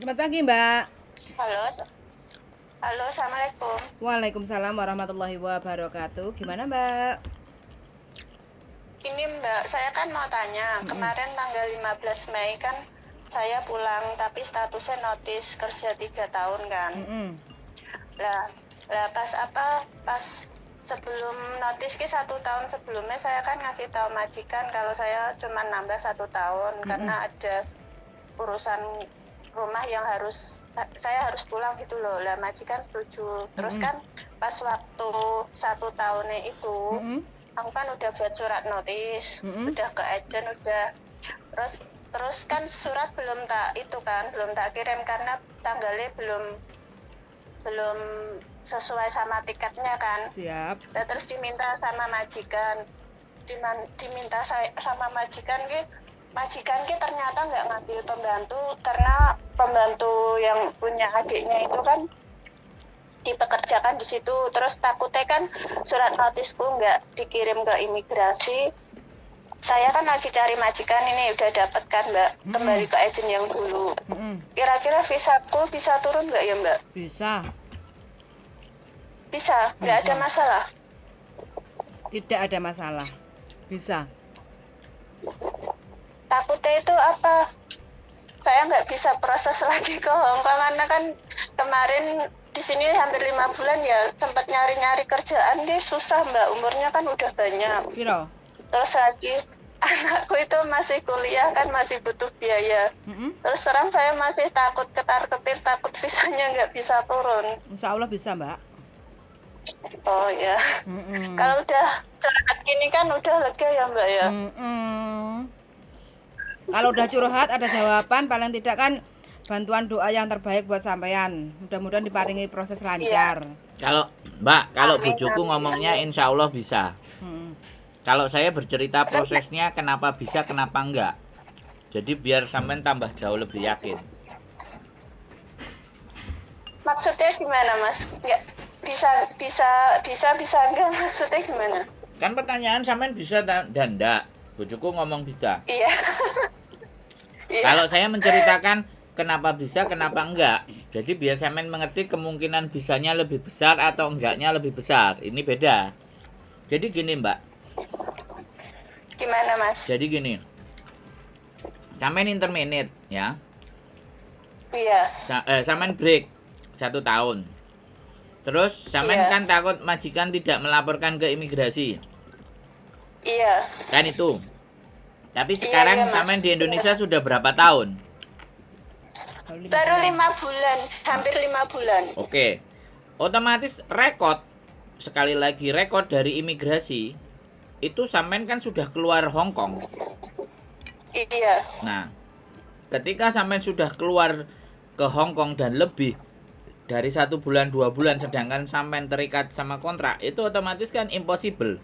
Selamat pagi, Mbak. Halo. Halo, Assalamualaikum. Waalaikumsalam warahmatullahi wabarakatuh. Gimana, Mbak? Ini, Mbak, saya kan mau tanya. Mm -hmm. Kemarin tanggal 15 Mei kan saya pulang, tapi statusnya notis kerja tiga tahun kan. Mm -hmm. Lah, lah pas apa? Pas sebelum notis ke satu tahun sebelumnya saya kan ngasih tahu majikan kalau saya cuma nambah satu tahun mm -hmm. karena ada urusan rumah yang harus saya harus pulang gitu loh lah majikan setuju terus mm -hmm. kan pas waktu satu tahunnya itu mm -hmm. aku kan udah buat surat notis mm -hmm. udah ke agent udah terus terus kan surat belum tak itu kan belum tak kirim karena tanggalnya belum belum sesuai sama tiketnya kan siap nah, terus diminta sama majikan Diman, diminta saya sama majikan gitu majikan kita ternyata nggak ngambil pembantu karena pembantu yang punya adiknya itu kan dipekerjakan di situ terus takutnya kan surat notisku nggak dikirim ke imigrasi saya kan lagi cari majikan ini udah dapet kan mbak kembali ke agent yang dulu kira-kira mm -hmm. visaku bisa turun nggak ya mbak bisa bisa nggak ada masalah tidak ada masalah bisa takutnya itu apa saya nggak bisa proses lagi ke Hongkong karena kan kemarin di sini hampir lima bulan ya sempat nyari-nyari kerjaan deh susah mbak umurnya kan udah banyak Piro? terus lagi anakku itu masih kuliah kan masih butuh biaya terus terang saya masih takut ketar ketir takut visanya nggak bisa turun Insya Allah bisa mbak Oh ya, mm -mm. kalau udah curhat gini kan udah lega ya mbak ya. Mm -mm kalau udah curhat ada jawaban paling tidak kan bantuan doa yang terbaik buat sampean. Mudah-mudahan diparingi proses lancar. Iya. Kalau Mbak, kalau Bu bujuku ngomongnya insya Allah bisa. Hmm. Kalau saya bercerita prosesnya kenapa bisa kenapa enggak. Jadi biar sampean tambah jauh lebih yakin. Maksudnya gimana mas? Enggak bisa bisa bisa bisa enggak maksudnya gimana? Kan pertanyaan sampean bisa dan enggak. Bujuku ngomong bisa. Iya. Iya. Kalau saya menceritakan kenapa bisa, kenapa enggak. Jadi biar semen mengerti kemungkinan bisanya lebih besar atau enggaknya lebih besar. Ini beda. Jadi gini Mbak. Gimana Mas? Jadi gini. Samain internet, ya. Iya. Sa eh, break satu tahun. Terus samain iya. kan takut majikan tidak melaporkan ke imigrasi. Iya. Kan itu. Tapi iya, sekarang iya, sama di Indonesia sudah berapa tahun? Baru lima bulan, hampir lima bulan. Oke, okay. otomatis rekod sekali lagi rekod dari imigrasi itu Samen kan sudah keluar Hong Kong. Iya. Nah, ketika Samen sudah keluar ke Hong Kong dan lebih dari satu bulan dua bulan sedangkan Samen terikat sama kontrak itu otomatis kan impossible.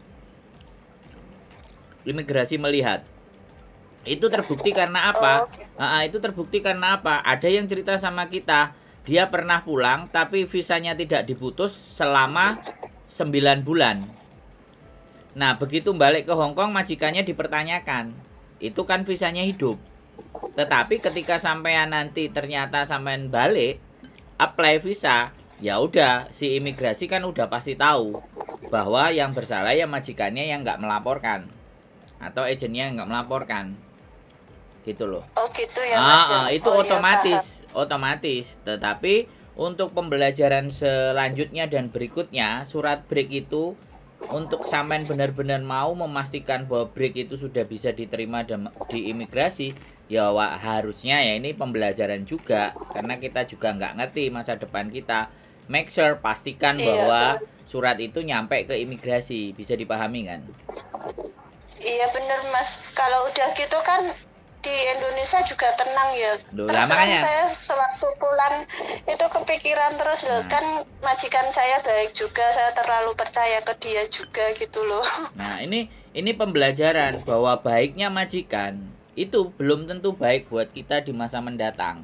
Imigrasi melihat itu terbukti karena apa? Oh, gitu. uh, itu terbukti karena apa? Ada yang cerita sama kita, dia pernah pulang tapi visanya tidak diputus selama 9 bulan. Nah, begitu balik ke Hong Kong majikannya dipertanyakan. Itu kan visanya hidup. Tetapi ketika sampean nanti ternyata sampean balik apply visa, ya udah si imigrasi kan udah pasti tahu bahwa yang bersalah ya majikannya yang nggak melaporkan atau agennya nggak melaporkan gitu loh. Oh gitu ya Mas. Ah, ya? ah itu oh, iya, otomatis, ya, otomatis. Tetapi untuk pembelajaran selanjutnya dan berikutnya, surat break itu untuk sampean benar-benar mau memastikan bahwa break itu sudah bisa diterima di imigrasi, ya wak harusnya ya ini pembelajaran juga karena kita juga nggak ngerti masa depan kita. Make sure pastikan iya, bahwa surat itu nyampe ke imigrasi, bisa dipahami kan? Iya bener mas, kalau udah gitu kan di Indonesia juga tenang ya. terus kan saya sewaktu pulang itu kepikiran terus loh nah. kan majikan saya baik juga, saya terlalu percaya ke dia juga gitu loh. Nah, ini ini pembelajaran bahwa baiknya majikan itu belum tentu baik buat kita di masa mendatang.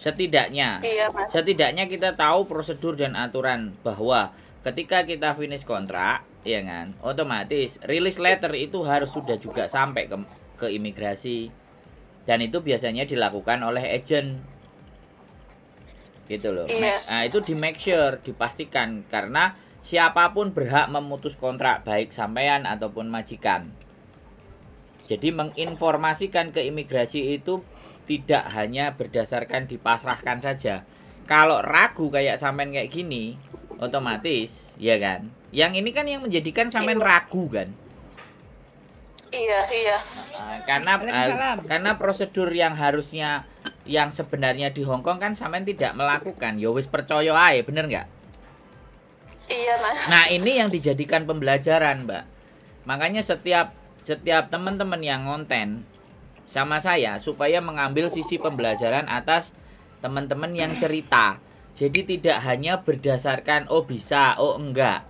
Setidaknya, iya, mas. setidaknya kita tahu prosedur dan aturan bahwa ketika kita finish kontrak, ya kan, otomatis release letter itu harus sudah juga sampai ke ke imigrasi dan itu biasanya dilakukan oleh agent gitu loh iya. nah itu di make sure dipastikan karena siapapun berhak memutus kontrak baik sampean ataupun majikan jadi menginformasikan ke imigrasi itu tidak hanya berdasarkan dipasrahkan saja kalau ragu kayak sampean kayak gini otomatis ya kan yang ini kan yang menjadikan sampean iya. ragu kan Iya, iya. Eh, karena uh, karena prosedur yang harusnya yang sebenarnya di Hong Kong kan sampean tidak melakukan. Yo ya wis percaya ae, bener nggak? Iya, Mas. Nah, ini yang dijadikan pembelajaran, Mbak. Makanya setiap setiap teman-teman yang ngonten sama saya supaya mengambil sisi pembelajaran atas teman-teman yang cerita. Jadi tidak hanya berdasarkan oh bisa, oh enggak.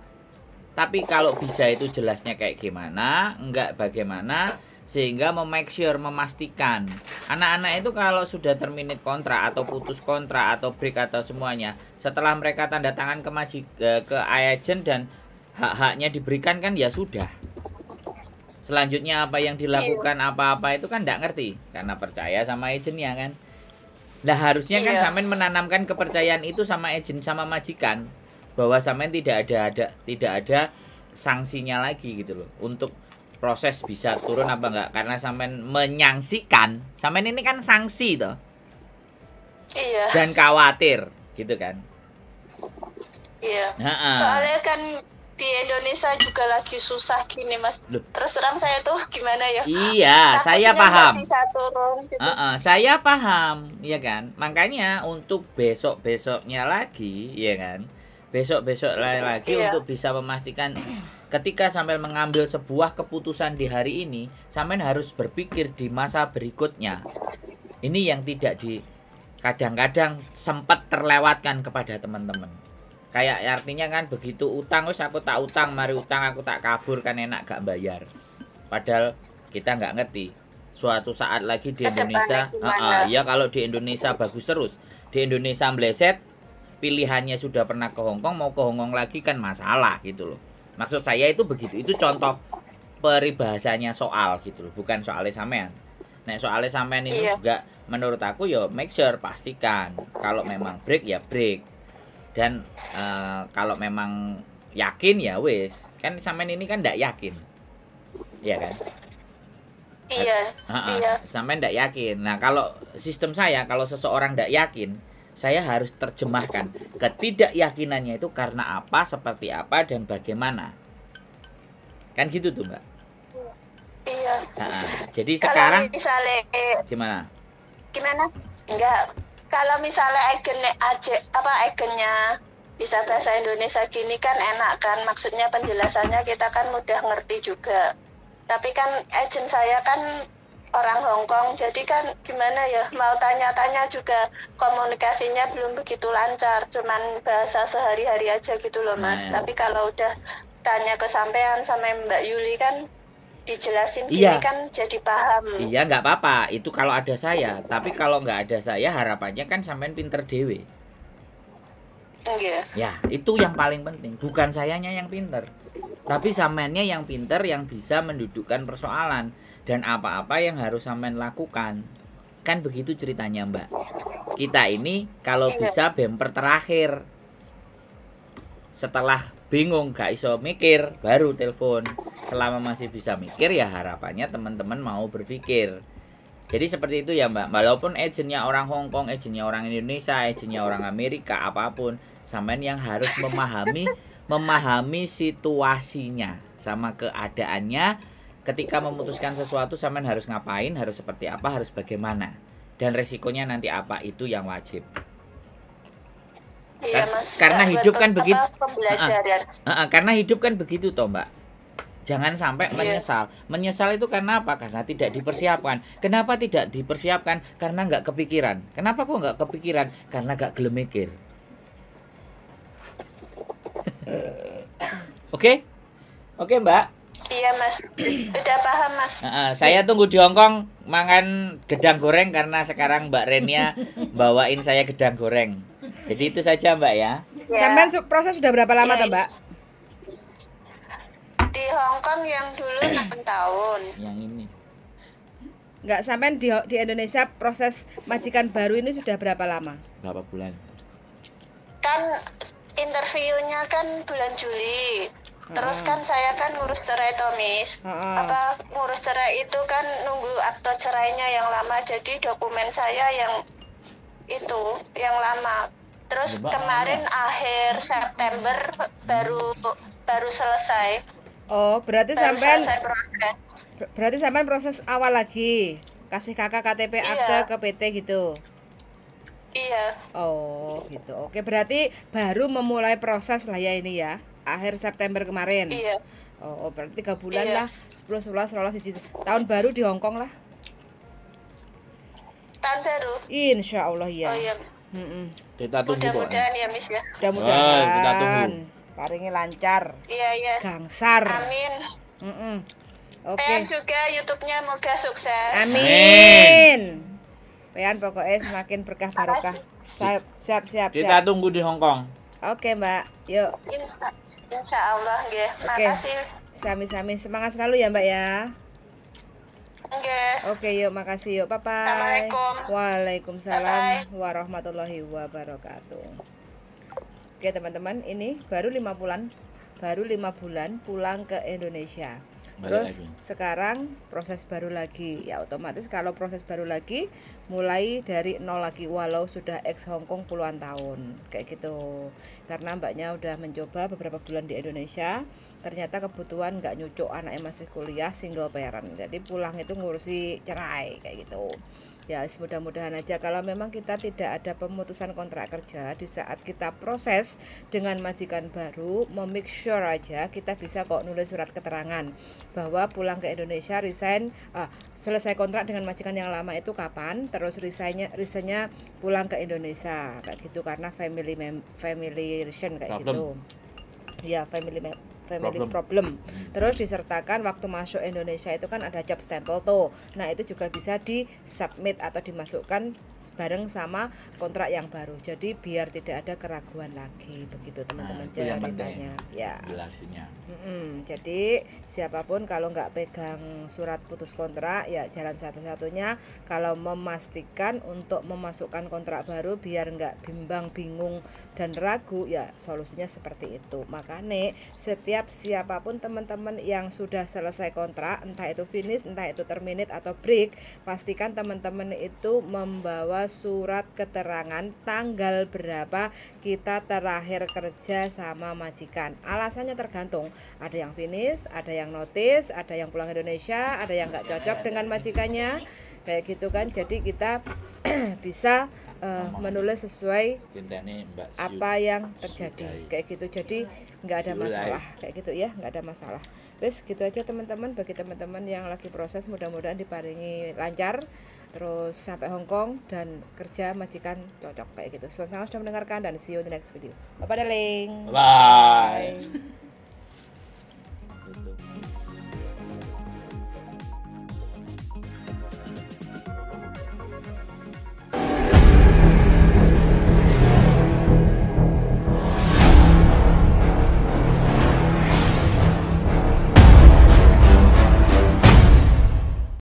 Tapi kalau bisa itu jelasnya kayak gimana, enggak bagaimana, sehingga memake sure memastikan anak-anak itu kalau sudah terminit kontrak atau putus kontrak atau break atau semuanya setelah mereka tanda tangan ke majik ke, agent dan hak-haknya diberikan kan ya sudah selanjutnya apa yang dilakukan iya. apa-apa itu kan tidak ngerti karena percaya sama agentnya kan nah harusnya kan iya. samen menanamkan kepercayaan itu sama agent sama majikan bahwa sampean tidak ada ada tidak ada sanksinya lagi gitu loh untuk proses bisa turun apa enggak karena sampean menyangsikan sampean ini kan sanksi toh iya dan khawatir gitu kan iya ha -ha. soalnya kan di Indonesia juga lagi susah gini mas Loh. terus terang saya tuh gimana ya iya saya paham bisa turun gitu. ha -ha. saya paham ya kan makanya untuk besok besoknya lagi ya kan besok-besok lain iya. lagi iya. untuk bisa memastikan ketika sampai mengambil sebuah keputusan di hari ini, sampean harus berpikir di masa berikutnya. Ini yang tidak di kadang-kadang sempat terlewatkan kepada teman-teman. Kayak artinya kan begitu utang wis aku tak utang, mari utang aku tak kabur kan enak gak bayar. Padahal kita nggak ngerti suatu saat lagi di Indonesia, uh, uh, ya kalau di Indonesia bagus terus, di Indonesia meleset pilihannya sudah pernah ke Hong Kong mau ke Hong Kong lagi kan masalah gitu loh. Maksud saya itu begitu. Itu contoh peribahasanya soal gitu loh, bukan soalnya sampean. Nah, soalnya sampean ini iya. juga menurut aku ya make sure pastikan kalau memang break ya break. Dan uh, kalau memang yakin ya wis. Kan sampean ini kan ndak yakin. Iya kan? Iya. Uh -uh. Iya. Sampean ndak yakin. Nah, kalau sistem saya kalau seseorang ndak yakin, saya harus terjemahkan ketidakyakinannya itu karena apa, seperti apa dan bagaimana. Kan gitu tuh, Mbak. Iya. Nah, jadi Kalau sekarang misalnya gimana? Gimana? Enggak. Kalau misalnya agennya aja apa agennya bisa bahasa Indonesia gini kan enak kan maksudnya penjelasannya kita kan mudah ngerti juga. Tapi kan agent saya kan orang Hong Kong. Jadi kan gimana ya mau tanya-tanya juga komunikasinya belum begitu lancar, cuman bahasa sehari-hari aja gitu loh Mas. Nah. Tapi kalau udah tanya kesampaian sama Mbak Yuli kan dijelasin iya. kan jadi paham. Iya nggak apa-apa itu kalau ada saya. Tapi kalau nggak ada saya harapannya kan sampean pinter dewe. Iya. Ya itu yang paling penting. Bukan sayanya yang pinter, tapi samennya yang pinter yang bisa mendudukkan persoalan dan apa-apa yang harus sampean lakukan kan begitu ceritanya mbak kita ini kalau iya. bisa bemper terakhir setelah bingung gak iso mikir baru telepon selama masih bisa mikir ya harapannya teman-teman mau berpikir jadi seperti itu ya mbak walaupun agentnya orang Hong Kong agentnya orang Indonesia agentnya orang Amerika apapun sampean yang harus memahami memahami situasinya sama keadaannya ketika memutuskan sesuatu sampean harus ngapain, harus seperti apa, harus bagaimana. Dan resikonya nanti apa itu yang wajib. Iya, mas, karena hidup kan begitu. uh Uh, uh, uh, karena hidup kan begitu toh, Mbak. Jangan sampai iya. menyesal. Menyesal itu karena apa? Karena tidak dipersiapkan. Kenapa tidak dipersiapkan? Karena nggak kepikiran. Kenapa kok nggak kepikiran? Karena nggak gelemikir eh. Oke, okay? oke okay, Mbak. Iya mas, udah paham mas. Uh, uh, saya tunggu di Hongkong makan gedang goreng karena sekarang Mbak Renia bawain saya gedang goreng. Jadi itu saja Mbak ya. ya. Sampai proses sudah berapa lama ya, tuh Mbak? Di Hongkong yang dulu 6 tahun. Yang ini. Enggak sampai di, di Indonesia proses majikan baru ini sudah berapa lama? Berapa bulan? Kan interviewnya kan bulan Juli. Terus kan saya kan ngurus cerai Tomis. Apa ngurus cerai itu kan nunggu akte cerainya yang lama. Jadi dokumen saya yang itu yang lama. Terus kemarin akhir September baru baru selesai. Oh, berarti sampai proses. berarti sampai proses awal lagi. Kasih kakak KTP iya. akte ke PT gitu. Iya. Oh, gitu. Oke, berarti baru memulai proses lah ya ini ya akhir September kemarin. Iya. Oh, oh, berarti tiga bulan iya. lah, 10, 11, 12, 11, tahun baru di Hong Kong lah. Tahun baru. Insya Allah ya. Oh iya. Mm -mm. Kita tunggu Mudah-mudahan ya, Miss ya. Mudah-mudahan. Oh, kita tunggu. Paringi lancar. Iya, iya. Gangsar. Amin. Mm -mm. Oke. Okay. Pean juga YouTube-nya moga sukses. Amin. Pean pokoknya semakin berkah barokah. Siap, siap, siap, siap. tunggu di Hong Kong. Oke, Mbak. Yuk. Insta. Insya Allah, Terima Okay. Makasih. Sami-sami semangat selalu ya, Mbak ya. Oke. Oke, okay, yuk makasih yuk. papa. Waalaikumsalam bye -bye. warahmatullahi wabarakatuh. Oke, teman-teman, ini baru lima bulan baru lima bulan pulang ke Indonesia terus lagi. sekarang proses baru lagi ya otomatis kalau proses baru lagi mulai dari nol lagi walau sudah ex Hongkong puluhan tahun kayak gitu karena mbaknya udah mencoba beberapa bulan di Indonesia ternyata kebutuhan nggak nyucuk anaknya masih kuliah single parent jadi pulang itu ngurusi cerai kayak gitu ya mudah-mudahan aja kalau memang kita tidak ada pemutusan kontrak kerja di saat kita proses dengan majikan baru memake sure aja kita bisa kok nulis surat keterangan bahwa pulang ke Indonesia resign uh, selesai kontrak dengan majikan yang lama itu kapan terus resignnya resignnya pulang ke Indonesia kayak gitu karena family mem family relation kayak Problem. gitu ya family family problem. problem. Hmm. Terus disertakan waktu masuk Indonesia itu kan ada job stempel tuh. Nah, itu juga bisa di submit atau dimasukkan bareng sama kontrak yang baru. Jadi biar tidak ada keraguan lagi begitu nah, teman-teman nah, ceritanya. Ya. Jelasnya. Mm-mm. Jadi siapapun kalau nggak pegang surat putus kontrak ya jalan satu-satunya kalau memastikan untuk memasukkan kontrak baru biar nggak bimbang bingung dan ragu ya solusinya seperti itu. Makanya setiap siapapun teman-teman yang sudah selesai kontrak entah itu finish entah itu terminate atau break pastikan teman-teman itu membawa membawa surat keterangan tanggal berapa kita terakhir kerja sama majikan. Alasannya tergantung, ada yang finish, ada yang notice, ada yang pulang Indonesia, ada yang nggak cocok dengan majikannya, kayak gitu kan. Jadi kita bisa uh, menulis sesuai apa yang terjadi kayak gitu jadi nggak ada masalah kayak gitu ya nggak ada masalah terus gitu aja teman-teman bagi teman-teman yang lagi proses mudah-mudahan diparingi lancar terus sampai Hong Kong dan kerja majikan cocok kayak gitu. Selamat sudah mendengarkan dan see you the next video. Bye bye darling. Bye. -bye.